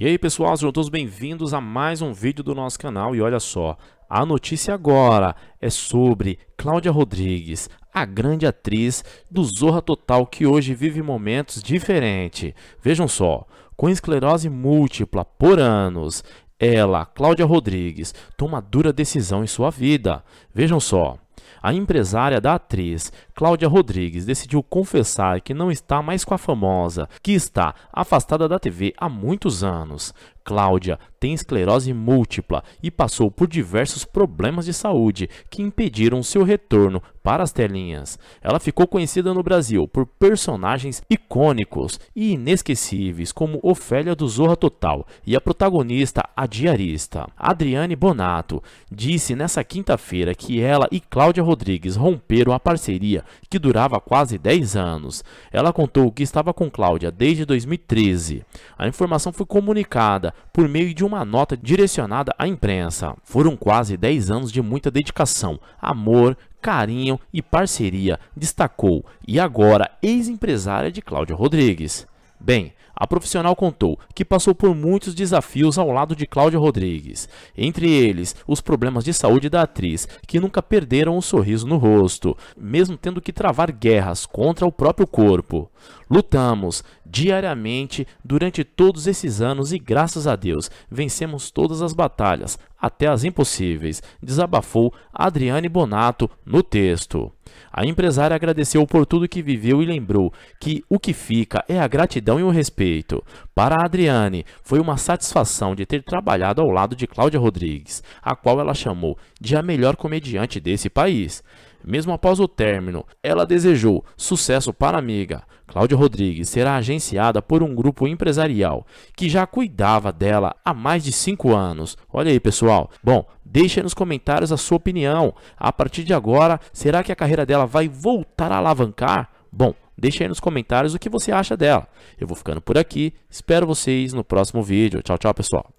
E aí pessoal, sejam todos bem-vindos a mais um vídeo do nosso canal e olha só, a notícia agora é sobre Cláudia Rodrigues, a grande atriz do Zorra Total que hoje vive momentos diferentes. Vejam só, com esclerose múltipla por anos, ela, Cláudia Rodrigues, toma dura decisão em sua vida. Vejam só. A empresária da atriz, Cláudia Rodrigues, decidiu confessar que não está mais com a famosa, que está afastada da TV há muitos anos. Cláudia tem esclerose múltipla e passou por diversos problemas de saúde que impediram seu retorno para as telinhas. Ela ficou conhecida no Brasil por personagens icônicos e inesquecíveis como Ofélia do Zorra Total e a protagonista, a diarista. Adriane Bonato disse nessa quinta-feira que ela e Cláudia Rodrigues romperam a parceria que durava quase 10 anos. Ela contou que estava com Cláudia desde 2013. A informação foi comunicada por meio de uma nota direcionada à imprensa. Foram quase 10 anos de muita dedicação, amor, carinho e parceria, destacou, e agora ex-empresária de Cláudia Rodrigues. Bem, a profissional contou que passou por muitos desafios ao lado de Cláudia Rodrigues, entre eles os problemas de saúde da atriz, que nunca perderam o um sorriso no rosto, mesmo tendo que travar guerras contra o próprio corpo. Lutamos diariamente durante todos esses anos e graças a Deus vencemos todas as batalhas, até as impossíveis, desabafou Adriane Bonato no texto. A empresária agradeceu por tudo que viveu e lembrou que o que fica é a gratidão e o respeito. Para a Adriane, foi uma satisfação de ter trabalhado ao lado de Cláudia Rodrigues, a qual ela chamou de a melhor comediante desse país. Mesmo após o término, ela desejou sucesso para a amiga. Cláudia Rodrigues será agenciada por um grupo empresarial que já cuidava dela há mais de 5 anos. Olha aí, pessoal. Bom, deixe nos comentários a sua opinião. A partir de agora, será que a carreira dela vai voltar a alavancar? Bom, deixe aí nos comentários o que você acha dela. Eu vou ficando por aqui, espero vocês no próximo vídeo. Tchau, tchau, pessoal.